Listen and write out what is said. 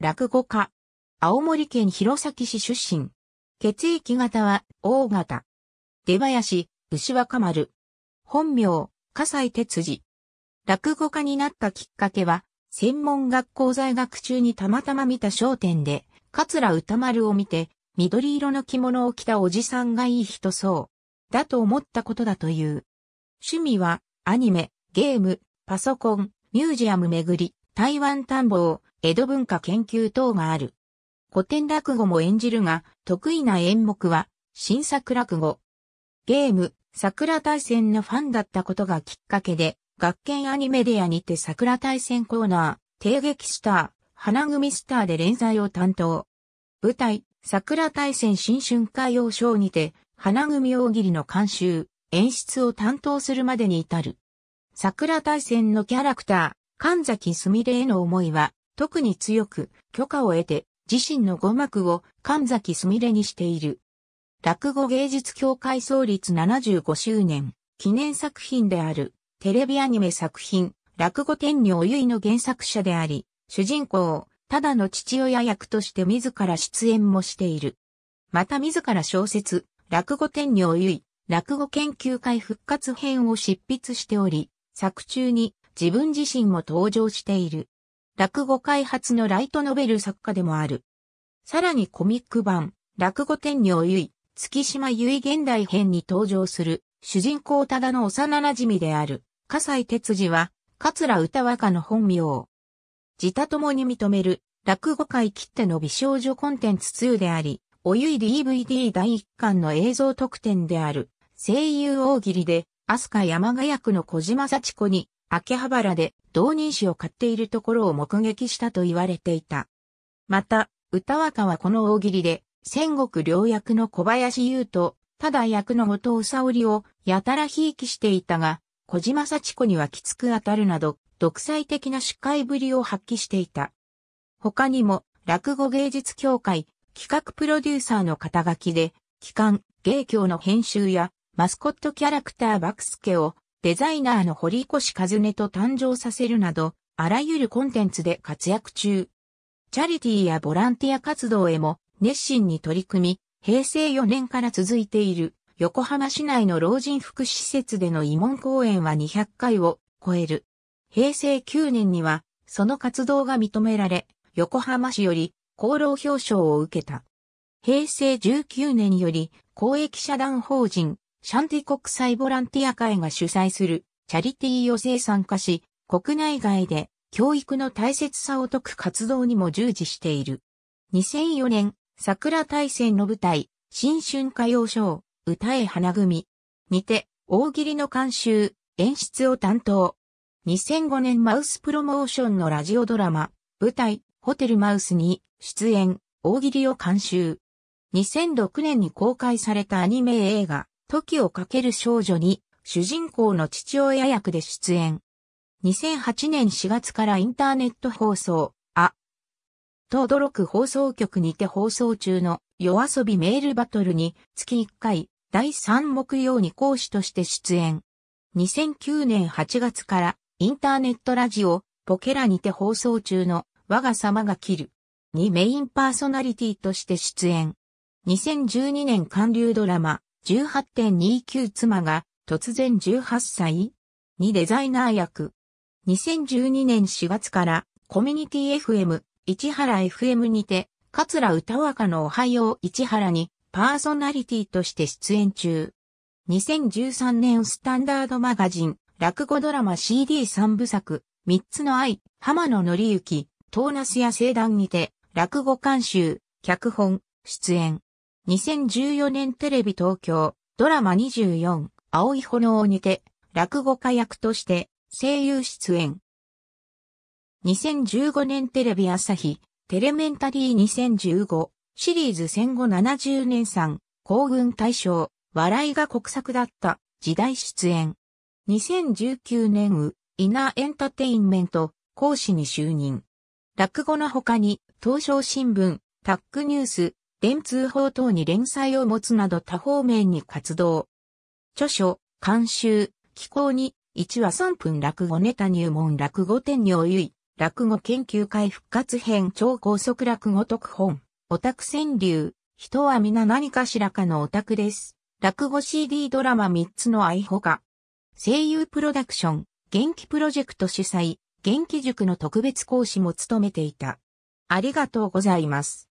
落語家。青森県弘前市出身。血液型は、O 型。出林、牛若丸。本名、笠井哲司。落語家になったきっかけは、専門学校在学中にたまたま見た商店で、桂歌丸を見て、緑色の着物を着たおじさんがいい人そう。だと思ったことだという。趣味は、アニメ、ゲーム、パソコン、ミュージアム巡り、台湾探訪、江戸文化研究等がある。古典落語も演じるが、得意な演目は、新作落語。ゲーム、桜大戦のファンだったことがきっかけで、学研アニメディアにて桜大戦コーナー、定劇スター、花組スターで連載を担当。舞台、桜大戦新春歌謡賞にて、花組大喜利の監修、演出を担当するまでに至る。桜大戦のキャラクター、神崎すみれへの思いは、特に強く許可を得て自身の語幕を神崎すみれにしている。落語芸術協会創立75周年記念作品であるテレビアニメ作品落語天女ゆいの原作者であり、主人公、ただの父親役として自ら出演もしている。また自ら小説、落語天女ゆい、落語研究会復活編を執筆しており、作中に自分自身も登場している。落語開発のライトノベル作家でもある。さらにコミック版、落語天女ゆい、月島ゆい現代編に登場する、主人公ただの幼馴染である、笠井哲司は、桂歌若の本名。自他ともに認める、落語界きっての美少女コンテンツ2であり、おゆい DVD 第1巻の映像特典である、声優大喜利で、飛鳥山賀役の小島幸子に、秋葉原で同人誌を買っているところを目撃したと言われていた。また、歌若はこの大喜利で、戦国両役の小林優と、ただ役の後藤沙織をやたらひいきしていたが、小島幸子にはきつく当たるなど、独裁的な司会ぶりを発揮していた。他にも、落語芸術協会、企画プロデューサーの肩書きで、機関、芸協の編集や、マスコットキャラクターバクスケをデザイナーの堀越和音と誕生させるなど、あらゆるコンテンツで活躍中。チャリティーやボランティア活動へも熱心に取り組み、平成4年から続いている横浜市内の老人福祉施設での慰問公演は200回を超える。平成9年にはその活動が認められ、横浜市より功労表彰を受けた。平成19年より公益社団法人シャンティ国際ボランティア会が主催するチャリティーを生産化し、国内外で教育の大切さを説く活動にも従事している。2004年、桜大戦の舞台、新春歌謡ショー、歌え花組にて、大喜利の監修、演出を担当。2005年マウスプロモーションのラジオドラマ、舞台、ホテルマウスに出演、大喜利を監修。2006年に公開されたアニメ映画、時をかける少女に、主人公の父親役で出演。2008年4月からインターネット放送、あ、と驚く放送局にて放送中の夜遊びメールバトルに月1回、第3木曜に講師として出演。2009年8月からインターネットラジオ、ポケラにて放送中の我が様が切るにメインパーソナリティとして出演。2012年韓流ドラマ、18.29妻が突然18歳にデザイナー役。2012年4月からコミュニティ FM、市原 FM にて、桂歌若のおはよう市原にパーソナリティとして出演中。2013年スタンダードマガジン、落語ドラマ CD3 部作、3つの愛、浜野則之、トーナスや聖壇にて、落語監修、脚本、出演。2014年テレビ東京、ドラマ24、青い炎にて、落語家役として、声優出演。2015年テレビ朝日、テレメンタリー2015、シリーズ戦後70年産、皇軍大賞、笑いが国策だった、時代出演。2019年う、イナーエンタテインメント、講師に就任。落語の他に、東証新聞、タックニュース、電通報等に連載を持つなど多方面に活動。著書、監修、寄稿に、1話3分落語ネタ入門落語展におゆい、落語研究会復活編超高速落語特本、オタク川柳、人は皆何かしらかのオタクです。落語 CD ドラマ3つの愛ほか。声優プロダクション、元気プロジェクト主催、元気塾の特別講師も務めていた。ありがとうございます。